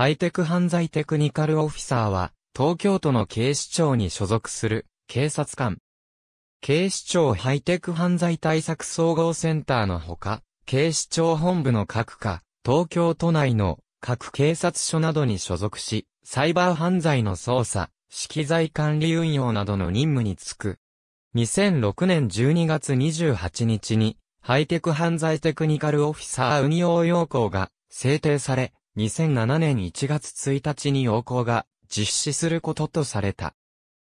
ハイテク犯罪テクニカルオフィサーは、東京都の警視庁に所属する警察官。警視庁ハイテク犯罪対策総合センターのほか、警視庁本部の各課、東京都内の各警察署などに所属し、サイバー犯罪の捜査、資機材管理運用などの任務に就く。2006年12月28日に、ハイテク犯罪テクニカルオフィサー運用要項が制定され、2007年1月1日に要項が実施することとされた。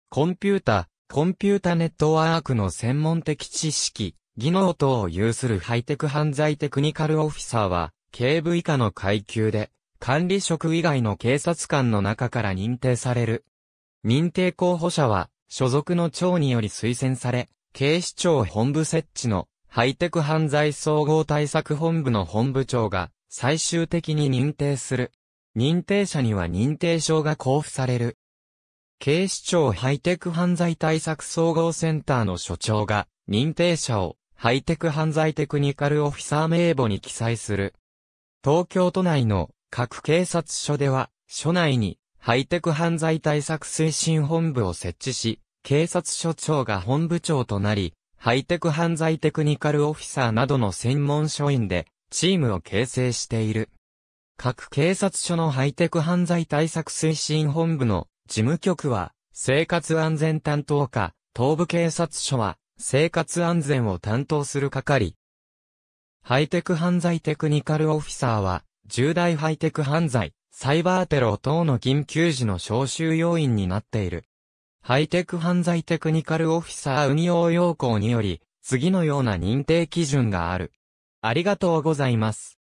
コンピュータ、コンピュータネットワークの専門的知識、技能等を有するハイテク犯罪テクニカルオフィサーは、警部以下の階級で、管理職以外の警察官の中から認定される。認定候補者は、所属の庁により推薦され、警視庁本部設置のハイテク犯罪総合対策本部の本部長が最終的に認定する。認定者には認定証が交付される。警視庁ハイテク犯罪対策総合センターの所長が、認定者を、ハイテク犯罪テクニカルオフィサー名簿に記載する。東京都内の各警察署では、署内にハイテク犯罪対策推進本部を設置し、警察署長が本部長となり、ハイテク犯罪テクニカルオフィサーなどの専門署員でチームを形成している。各警察署のハイテク犯罪対策推進本部の事務局は、生活安全担当課、東部警察署は、生活安全を担当する係。ハイテク犯罪テクニカルオフィサーは、重大ハイテク犯罪、サイバーテロ等の緊急時の招集要員になっている。ハイテク犯罪テクニカルオフィサー運用要項により、次のような認定基準がある。ありがとうございます。